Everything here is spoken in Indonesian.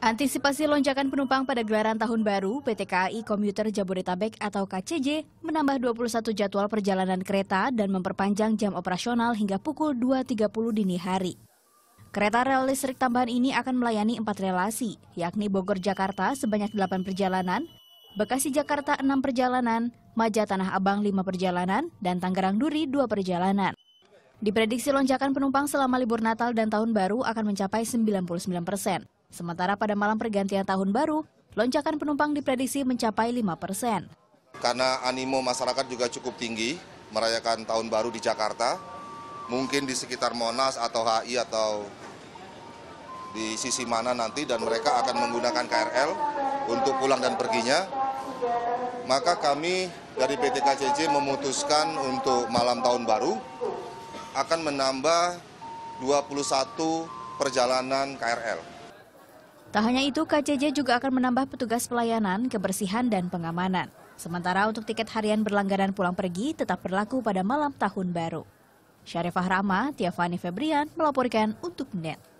Antisipasi lonjakan penumpang pada gelaran tahun baru, PT KAI Komuter Jabodetabek atau KCJ menambah 21 jadwal perjalanan kereta dan memperpanjang jam operasional hingga pukul 2.30 dini hari. Kereta rel listrik tambahan ini akan melayani empat relasi, yakni Bogor-Jakarta sebanyak 8 perjalanan, Bekasi-Jakarta 6 perjalanan, Maja Abang 5 perjalanan, dan Tangerang-Duri 2 perjalanan. Diprediksi lonjakan penumpang selama libur Natal dan Tahun Baru akan mencapai 99 persen. Sementara pada malam pergantian tahun baru, lonjakan penumpang diprediksi mencapai 5 persen. Karena animo masyarakat juga cukup tinggi merayakan tahun baru di Jakarta, mungkin di sekitar Monas atau HI atau di sisi mana nanti dan mereka akan menggunakan KRL untuk pulang dan perginya. Maka kami dari PT KCC memutuskan untuk malam tahun baru akan menambah 21 perjalanan KRL. Tak hanya itu, KCJ juga akan menambah petugas pelayanan, kebersihan, dan pengamanan. Sementara untuk tiket harian berlangganan pulang pergi tetap berlaku pada malam tahun baru. Syarifah Rama, Tiafani Febrian melaporkan untuk NET.